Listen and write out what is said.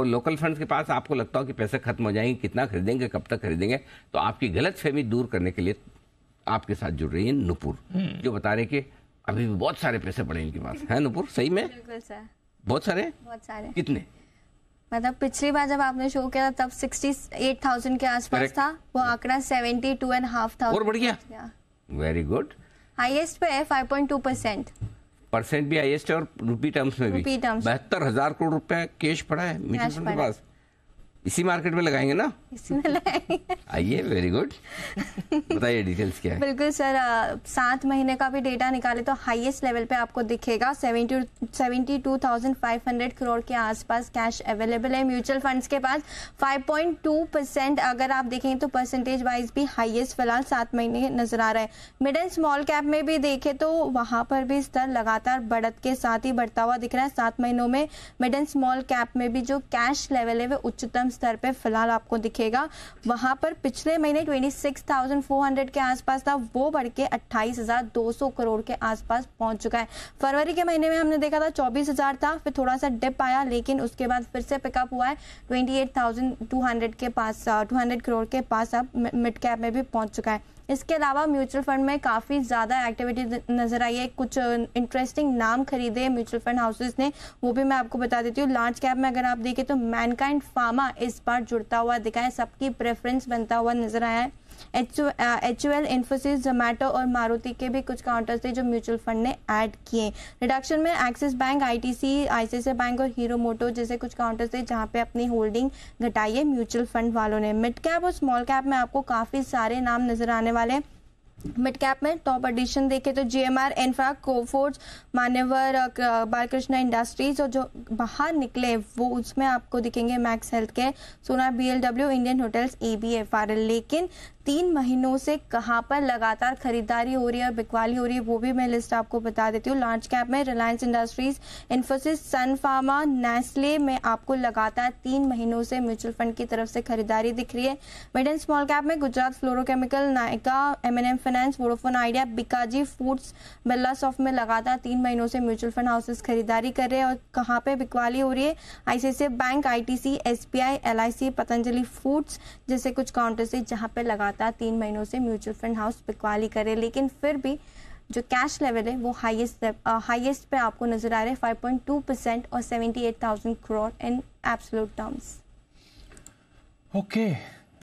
और local fund के पास आपको लगता हो कि पैसे खत्म हो जाएंगे कितना खरीदेंगे कब तक खरीदेंगे तो आपकी गलत फहमी दूर करने के लिए आपके साथ जुड़ रही है नुपुर हम्म। जो बता रहे कि अभी भी बहुत सारे पैसे पड़े इनके पास है नुपुर सही में बहुत सारे बहुत सारे कितने मतलब पिछली बार जब आपने शो किया तब सिक्सटी एट थाउजेंड के आसपास था वो आंकड़ा सेवेंटी टू एंड हाफ था और बढ़ गया वेरी गुड हाईएस्ट पे है five point two percent percent भी हाइएस्ट है और रुपी टर्म्स में भी बहत्तर हजार करोड़ रुपया कैश पड़ा है फंड के पास इसी मार्केट में लगाएंगे ना इसी में आइए वेरी गुड बताइए डिटेल्स क्या है बिल्कुल सर सात महीने का भी डेटा निकाले तो हाईएस्ट लेवल पे आपको दिखेगा seventy two thousand five hundred crore के आसपास कैश अवेलेबल है म्यूचुअल फंड्स के पास फाइव पॉइंट टू परसेंट अगर आप देखें तो परसेंटेज वाइज भी हाईएस्ट फिलहाल सात महीने नजर आ रहा है मिड एंड स्मॉल कैप में भी देखे तो वहां पर भी स्तर लगातार बढ़त के साथ ही बढ़ता हुआ दिख रहा है सात महीनों में मिड एंड स्मॉल कैप में भी जो कैश लेवल है वह उच्चतम स्तर पे फिलहाल आपको दिखेगा वहां पर पिछले महीने 26,400 के आसपास था वो बढ़ के 28,200 करोड़ के आसपास पहुंच चुका है फरवरी के महीने में हमने देखा था 24,000 था फिर थोड़ा सा डिप आया लेकिन उसके बाद फिर से पिकअप हुआ है 28,200 के पास टू करोड़ के पास अब मिड कैप में भी पहुंच चुका है इसके अलावा म्यूचुअल फंड में काफ़ी ज़्यादा एक्टिविटी नजर आई है कुछ इंटरेस्टिंग नाम खरीदे म्यूचुअल फंड हाउसेस ने वो भी मैं आपको बता देती हूँ लार्ज कैप में अगर आप देखें तो मैनकाइंड फार्मा इस बार जुड़ता हुआ दिखा है सबकी प्रेफरेंस बनता हुआ नजर आया है H U L Infosys Zomato और मारुति के भी कुछ काउंटर्स थे जो म्यूचुअल फंड ने ऐड किए रिडक्शन में Axis Bank ITC ICI bank और हीरो मोटो जैसे कुछ काउंटर्स थे जहां पे अपनी होल्डिंग घटाई है म्यूचुअल फंड वालों ने मिड कैप और स्मॉल कैप में आपको काफ़ी सारे नाम नजर आने वाले हैं मिड कैप में टॉप एडिशन देखे तो जीएमआर एनफ्रा कोफोर्स मान्यवर बालकृष्णा इंडस्ट्रीज और जो बाहर निकले वो उसमें आपको दिखेंगे Max Health Care Sona BLW Indian Hotels ए लेकिन तीन महीनों से कहाँ पर लगातार खरीदारी हो रही है और बिकवाली हो रही है वो भी मैं लिस्ट आपको बता देती हूँ लार्ज कैप में Reliance Industries Infosys Sun Pharma Nestle में आपको लगातार तीन महीनों से म्यूचुअल फंड की तरफ से खरीदारी दिख रही है मिड एंड स्मॉल कैप में Gujarat fluorochemical Nykaa M N M finance Vodafone Idea Bikaji Foods Birla soft में लगातार तीन महीनों से म्यूचुअल फंड हाउसेस खरीदारी कर रहे हैं और कहाँ पे बिकवाली हो रही है ICIC bank I T C S L I C Patanjali Foods जैसे कुछ काउंटर से जहाँ पे लगा लगातार तीन महीनों से म्यूचुअल फंड हाउस बिकवाली करे लेकिन फिर भी जो कैश लेवल है वो हाईएस्ट हाईएस्ट पे आपको नजर आ रहे हैं फाइव पॉइंट टू परसेंट और seventy eight thousand crore in absolute terms okay